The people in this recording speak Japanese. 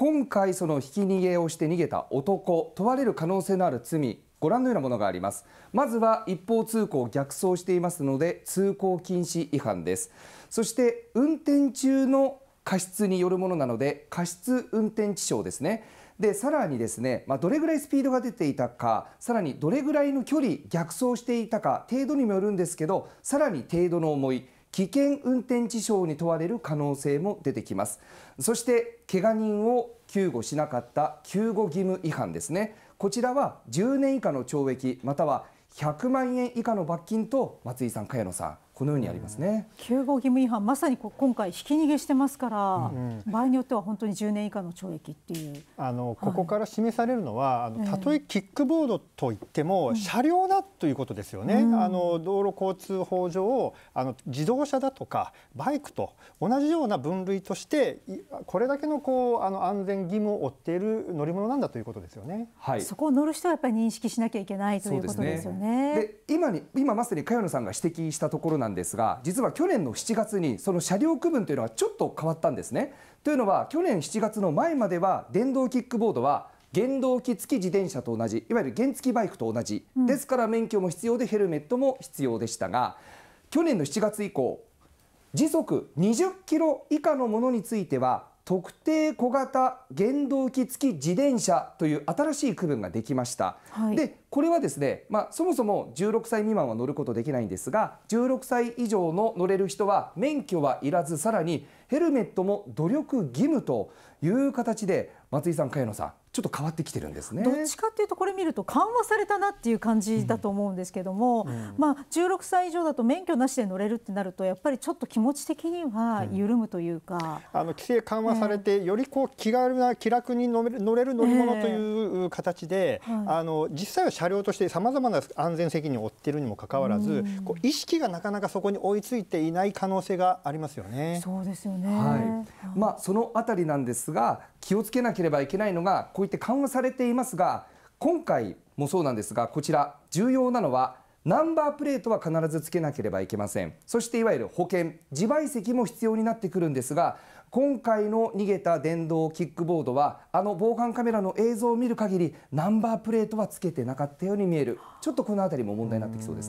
今回、そのひき逃げをして逃げた男、問われる可能性のある罪、ご覧のようなものがあります。まずは一方通行逆走していますので、通行禁止違反です。そして運転中の過失によるものなので、過失運転致傷ですね。でさらにですね、まあ、どれぐらいスピードが出ていたかさらにどれぐらいの距離逆走していたか程度にもよるんですけどさらに程度の重い危険運転致傷に問われる可能性も出てきますそしてけが人を救護しなかった救護義務違反ですねこちらは10年以下の懲役または100万円以下の罰金と松井さん茅野さんこのようにありますね。救護義務違反まさに今回ひき逃げしてますから、うん、場合によっては本当に10年以下の懲役っていう。あの、はい、ここから示されるのは、あのたとえキックボードといっても、えー、車両だということですよね。うん、あの道路交通法上あの自動車だとかバイクと同じような分類としてこれだけのこうあの安全義務を負っている乗り物なんだということですよね。はい。そこを乗る人はやっぱり認識しなきゃいけないということですよね。で、ね、今に今まさに茅野さんが指摘したところなんんですが実は去年の7月にその車両区分というのはちょっと変わったんですね。というのは去年7月の前までは電動キックボードは原動機付き自転車と同じいわゆる原付バイクと同じ、うん、ですから免許も必要でヘルメットも必要でしたが去年の7月以降時速20キロ以下のものについては特定小型原動機付き自転車という新しい区分ができました、はい、でこれはですね、まあ、そもそも16歳未満は乗ることできないんですが16歳以上の乗れる人は免許はいらずさらにヘルメットも努力義務という形で松井さん、茅野さんちょっと変わってきてるんですねどっちかっていうとこれ見ると緩和されたなっていう感じだと思うんですけども、うん、まあ、16歳以上だと免許なしで乗れるってなるとやっぱりちょっと気持ち的には緩むというか、うん、あの規制緩和されて、よりこう気軽な気楽に乗れる乗れる乗り物という形で、えーあの実際は車両としてさまざまな安全責任を負っているにもかかわらず、うん、こう意識がなかなかそこに追いついていない可能性がありますよね。そうですよね、はい、まあ、そのあたりなんですが気をつけなければいけないのがこういった緩和されていますが今回もそうなんですがこちら重要なのはナンバープレートは必ずつけなければいけませんそしていわゆる保険自賠責も必要になってくるんですが今回の逃げた電動キックボードはあの防犯カメラの映像を見る限りナンバープレートはつけてなかったように見えるちょっとこの辺りも問題になってきそうですね。